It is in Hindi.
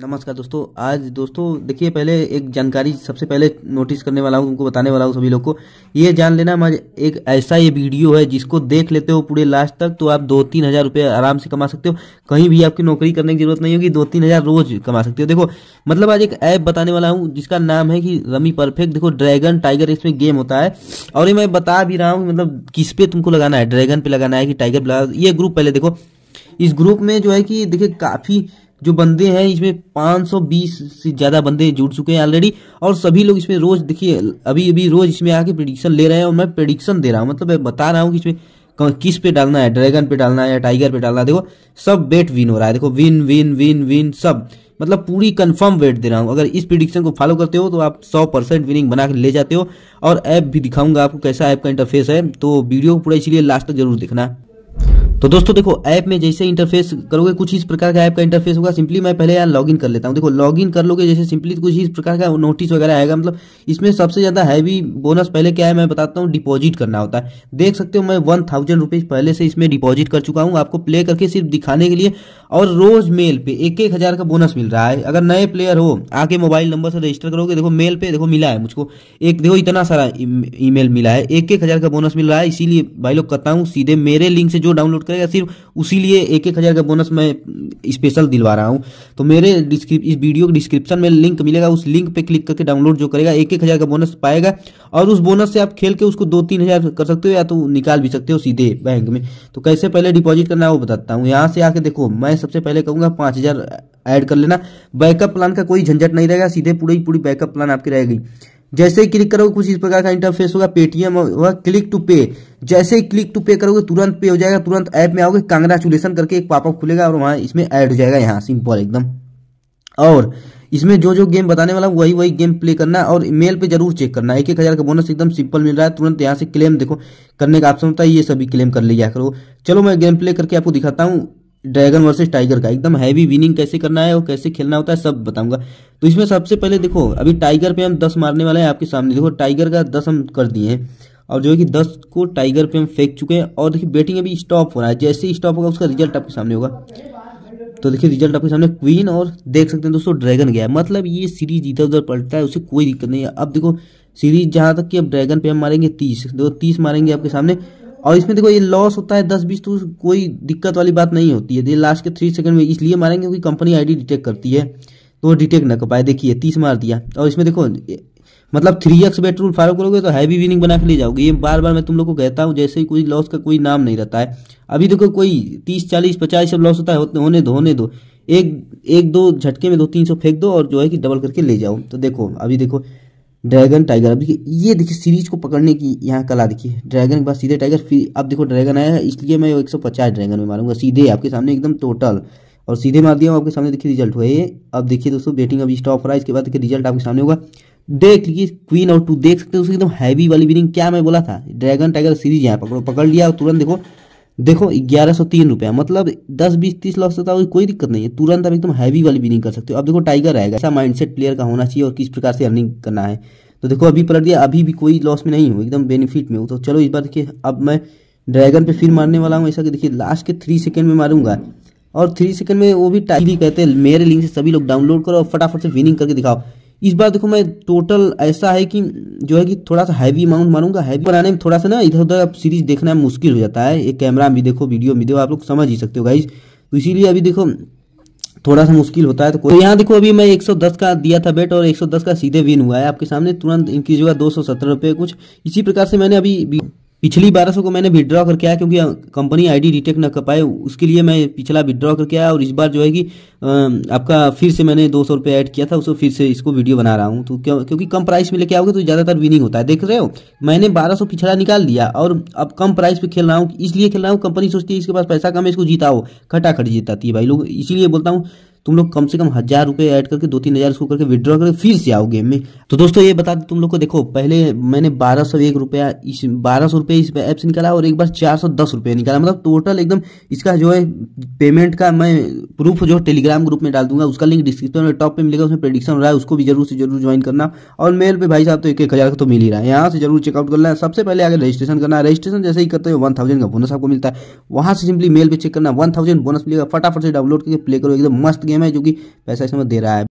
नमस्कार दोस्तों आज दोस्तों देखिए पहले एक जानकारी सबसे पहले नोटिस करने वाला हूँ उनको बताने वाला हूँ सभी लोग को ये जान लेना हमारे एक ऐसा ये वीडियो है जिसको देख लेते हो पूरे लास्ट तक तो आप दो तीन हज़ार रुपये आराम से कमा सकते हो कहीं भी आपकी नौकरी करने की जरूरत नहीं होगी दो तीन हज़ार रोज कमा सकते हो देखो मतलब आज एक ऐप बताने वाला हूँ जिसका नाम है कि रमी परफेक्ट देखो ड्रैगन टाइगर इसमें गेम होता है और ये मैं बता भी रहा हूँ मतलब किस पे तुमको लगाना है ड्रैगन पे लगाना है कि टाइगर पे ये ग्रुप पहले देखो इस ग्रुप में जो है कि देखिए काफ़ी जो बंदे हैं इसमें 520 से ज़्यादा बंदे जुड़ चुके हैं ऑलरेडी और सभी लोग इसमें रोज़ देखिए अभी अभी रोज़ इसमें आके प्रिडिक्शन ले रहे हैं और मैं प्रिडिक्शन दे रहा हूँ मतलब मैं बता रहा हूँ कि इसमें किस पे डालना है ड्रैगन पे डालना है या टाइगर पे डालना है देखो सब बेट विन हो रहा है देखो विन विन विन विन सब मतलब पूरी कंफर्म वेट दे रहा हूँ अगर इस प्रिडिक्शन को फॉलो करते हो तो आप 100 परसेंट विनिंग बना के ले जाते हो और ऐप भी दिखाऊंगा आपको कैसा ऐप का इंटरफेस है तो वीडियो को पूरा इसलिए लास्ट तक जरूर देखना तो दोस्तों देखो ऐप में जैसे इंटरफेस करोगे कुछ इस प्रकार का ऐप का इंटरफेस होगा सिंपली मैं पहले यहाँ लॉगिन कर लेता हूँ देखो लॉगिन कर लोगे जैसे सिंपली कुछ इस प्रकार का नोटिस वगैरह आएगा मतलब इसमें सबसे ज़्यादा हैवी बोनस पहले क्या है मैं बताता हूँ डिपॉजिट करना होता है देख सकते हो मैं वन थाउजेंड रुपीज़ पहले से इसमें डिपॉजिट कर चुका हूँ आपको प्ले करके सिर्फ दिखाने के लिए और रोज मेल पे एक एक हज़ार का बोनस मिल रहा है अगर नए प्लेयर हो आके मोबाइल नंबर से रजिस्टर करोगे देखो मेल पे देखो मिला है मुझको एक देखो इतना सारा ईमेल e-, मिला है एक एक हज़ार का बोनस मिल रहा है इसीलिए भाई लोग कहता हूँ सीधे मेरे लिंक से जो डाउनलोड सकते हो या सिर्फ उसी लिए एक एक हज़ार का बोनस मैं स्पेशल दिलवा रहा हूँ तो मेरे इस वीडियो के डिस्क्रिप्शन में लिंक मिलेगा उस लिंक पे क्लिक करके डाउनलोड जो करेगा एक एक हज़ार का बोनस पाएगा और उस बोनस से आप खेल के उसको दो तीन हज़ार कर सकते हो या तो निकाल भी सकते हो सीधे बैंक में तो कैसे पहले डिपॉजिट करना है वो बताता हूँ यहाँ से आके देखो मैं सबसे पहले कहूँगा पाँच ऐड कर लेना बैकअप प्लान का कोई झंझट नहीं रहेगा सीधे पूरी पूरी बैकअप प्लान आपकी रहेगी जैसे ही क्लिक करोगे कुछ इस प्रकार का इंटरफेस होगा पेटीएम होगा क्लिक टू पे जैसे ही क्लिक टू पे करोगे तुरंत पे हो जाएगा तुरंत ऐप में आओगे कांग्रेचुलेसन करके एक पॉपअप खुलेगा और वहां इसमें ऐड हो जाएगा यहाँ सिंपल एकदम और इसमें जो जो गेम बताने वाला वही वही गेम प्ले करना है और मेल पे जरूर चेक करना है एक एक हज़ार का बोनस एकदम सिंपल मिल रहा है तुरंत यहाँ से क्लेम देखो करने का ऑप्शन होता है ये सभी क्लेम कर लिया करो चलो मैं गेम प्ले करके आपको दिखाता हूँ ड्रैगन वर्सेस टाइगर का एकदम हैवी विनिंग कैसे करना है और कैसे खेलना होता है सब बताऊंगा तो इसमें सबसे पहले देखो अभी टाइगर पे हम दस मारने वाले हैं आपके सामने देखो टाइगर का दस हम कर दिए हैं और जो है कि दस को टाइगर पे हम फेंक चुके हैं और देखिए बेटिंग अभी स्टॉप हो रहा है जैसे ही स्टॉप होगा उसका रिजल्ट आपके सामने होगा तो देखिए रिजल्ट आपके सामने क्वीन और देख सकते हैं दोस्तों ड्रैगन गया मतलब ये सीरीज इधर उधर पलटता है उसे कोई दिक्कत नहीं है अब देखो सीरीज जहाँ तक कि अब ड्रैगन पे हम मारेंगे तीस देखो तीस मारेंगे आपके सामने और इसमें देखो ये लॉस होता है दस बीस तो कोई दिक्कत वाली बात नहीं होती है लास्ट के थ्री सेकंड में इसलिए मारेंगे क्योंकि कंपनी आईडी डिटेक्ट करती है तो वो डिटेक्ट ना कर पाए देखिए तीस मार दिया और इसमें देखो मतलब three X bet rule follow करोगे तो हैवी विनिंग बना के ले जाओगे ये बार बार मैं तुम लोग को कहता हूँ जैसे ही कोई लॉस का कोई नाम नहीं रहता है अभी देखो कोई तीस चालीस पचास सब लॉस होता है होने दो होने दो एक एक दो झटके में दो तीन सौ फेंक दो और जो है कि डबल करके ले जाओ तो देखो अभी देखो ड्रैगन टाइगर अब देखिए ये देखिए सीरीज को पकड़ने की यहाँ कला देखिए ड्रैगन के बाद सीधे टाइगर फिर अब देखो ड्रैगन आया है इसलिए मैं एक सौ पचास ड्रैगन में मारूंगा सीधे आपके सामने एकदम टोटल और सीधे मार दिया आपके सामने देखिए रिजल्ट हुआ ये अब देखिए दोस्तों बेटिंग अभी स्टॉप हो रहा है इसके बाद देखिए रिजल्ट आपके सामने होगा देख लीजिए क्वीन और टू देख सकते हो उसकी एकदम हैवी वाली बिनिंग क्या मैं बोला था ड्रैगन टाइगर सीरीज यहाँ पकड़ो पकड़ लिया और तुरंत देखो देखो ग्यारह सौ तीन रुपया मतलब दस बीस तीस लाख से है तो कोई दिक्कत नहीं है तुरंत आप एकदम हैवी वाली भी नहीं कर सकते हो अब देखो टाइगर रहेगा ऐसा माइंडसेट प्लेयर का होना चाहिए और किस प्रकार से अर्निंग करना है तो देखो अभी पलट दिया अभी भी कोई लॉस में नहीं हूँ एकदम बेनिफिट में हूँ तो चलो इस बार देखिए अब मैं ड्रैगन पे फिर मारने वाला हूँ ऐसा कि देखिए लास्ट के थ्री सेकंड में मारूंगा और थ्री सेकेंड में वो भी टाइम भी कहते हैं मेरे लिंक से सभी लोग डाउनलोड करो और फटाफट से विनिंग करके दिखाओ इस बार देखो मैं टोटल ऐसा है कि जो है कि थोड़ा सा हैवी अमाउंट मारूंगा हैवी बनाने में थोड़ा सा ना इधर उधर सीरीज देखना मुश्किल हो जाता है एक कैमरा भी देखो वीडियो भी देखो आप लोग समझ ही सकते हो गाइज तो इसीलिए अभी देखो थोड़ा सा मुश्किल होता है तो, तो यहाँ देखो अभी मैं 110 का दिया था बेट और 110 का सीधे विन हुआ है आपके सामने तुरंत इंक्रीज हुआ दो सौ कुछ इसी प्रकार से मैंने अभी पिछली 1200 को मैंने विदड्रॉ करके आया क्योंकि कंपनी आईडी डिटेक्ट ना कर पाए उसके लिए मैं पिछला विड्रॉ करके आया और इस बार जो है कि आपका फिर से मैंने दो सौ रुपये ऐड किया था उसको फिर से इसको वीडियो बना रहा हूँ तो क्योंकि कम प्राइस में लेके आओगे तो ज़्यादातर विनिंग होता है देख रहे हो मैंने बारह सौ पिछड़ा निकाल दिया और अब कम प्राइस पर खेल रहा हूँ इसलिए खेल रहा हूँ कंपनी सोचती है इसके पास पैसा कम है इसको जीताओ खटाखट जीताती है भाई लोग इसीलिए बोलता हूँ तुम लोग कम से कम हज़ार रुपए ऐड करके दो तीन हज़ार उसको करके विद्रॉ करके फिर से आओ गेम में तो दोस्तों ये बता दो तुम लोग को देखो पहले मैंने बारह सौ एक रुपया इस बारह सौ रुपये इस ऐप से निकाला और एक बार चार सौ दस रुपये निकाला मतलब टोटल एकदम इसका जो है पेमेंट का मैं प्रूफ जो टेलीग्राम ग्रुप में डाल दूंगा उसका लिंक डिस्क्रिप्शन में टॉप पर मिलेगा उसमें प्रडिक्शन रहा है उसको भी जरूर से जरूर ज्वाइन करना और मेल पर भाई साहब तो एक एक हज़ार का तो मिल ही रहा है यहाँ से जरूर चेकआउट करना है सबसे पहले आगे रजिस्ट्रेशन करना है रजिस्ट्रेशन जैसे ही करते हो वन थाउजेंड का बोनस आपको मिलता है वहाँ से सिंपली मेल पर चेक करना वन थाउजेंड बोनस मिलेगा फटाफट से डाउनलोड करके प्ले करो एकदम मस्त गेम गेम है जो कि पैसा इसमें दे रहा है।